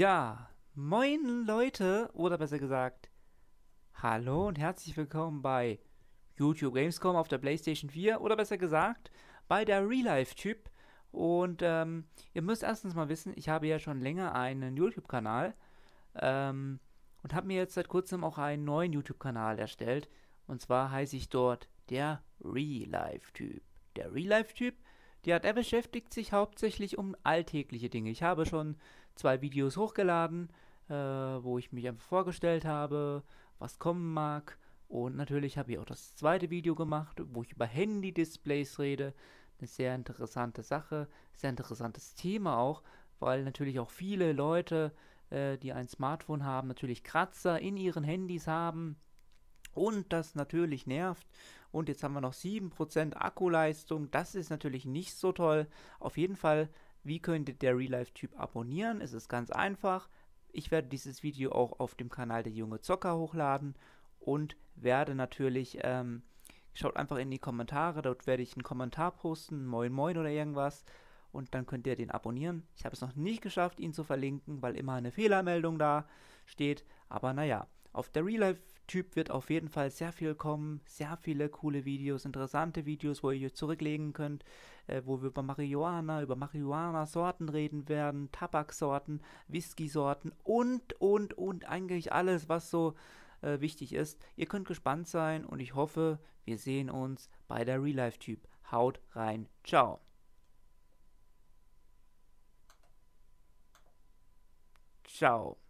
Ja, moin Leute, oder besser gesagt, hallo und herzlich willkommen bei YouTube Gamescom auf der PlayStation 4 oder besser gesagt bei der Real Life Typ. Und ähm, ihr müsst erstens mal wissen, ich habe ja schon länger einen YouTube-Kanal ähm, und habe mir jetzt seit kurzem auch einen neuen YouTube-Kanal erstellt. Und zwar heiße ich dort der Real Life Typ. Der Real Life Typ ja, der beschäftigt sich hauptsächlich um alltägliche Dinge. Ich habe schon zwei Videos hochgeladen, äh, wo ich mich einfach vorgestellt habe, was kommen mag. Und natürlich habe ich auch das zweite Video gemacht, wo ich über Handy-Displays rede. Eine sehr interessante Sache, sehr interessantes Thema auch, weil natürlich auch viele Leute, äh, die ein Smartphone haben, natürlich Kratzer in ihren Handys haben und das natürlich nervt. Und jetzt haben wir noch 7% Akkuleistung. Das ist natürlich nicht so toll. Auf jeden Fall, wie könnt ihr der Real Life Typ abonnieren? Es ist ganz einfach. Ich werde dieses Video auch auf dem Kanal der Junge Zocker hochladen und werde natürlich, ähm, schaut einfach in die Kommentare, dort werde ich einen Kommentar posten, moin moin oder irgendwas und dann könnt ihr den abonnieren. Ich habe es noch nicht geschafft, ihn zu verlinken, weil immer eine Fehlermeldung da steht, aber naja, auf der Real Life Typ wird auf jeden Fall sehr viel kommen, sehr viele coole Videos, interessante Videos, wo ihr euch zurücklegen könnt, äh, wo wir über Marihuana, über Marihuana-Sorten reden werden, Tabaksorten, Whisky-Sorten und, und, und eigentlich alles, was so äh, wichtig ist. Ihr könnt gespannt sein und ich hoffe, wir sehen uns bei der Real Life Typ. Haut rein, ciao. Ciao.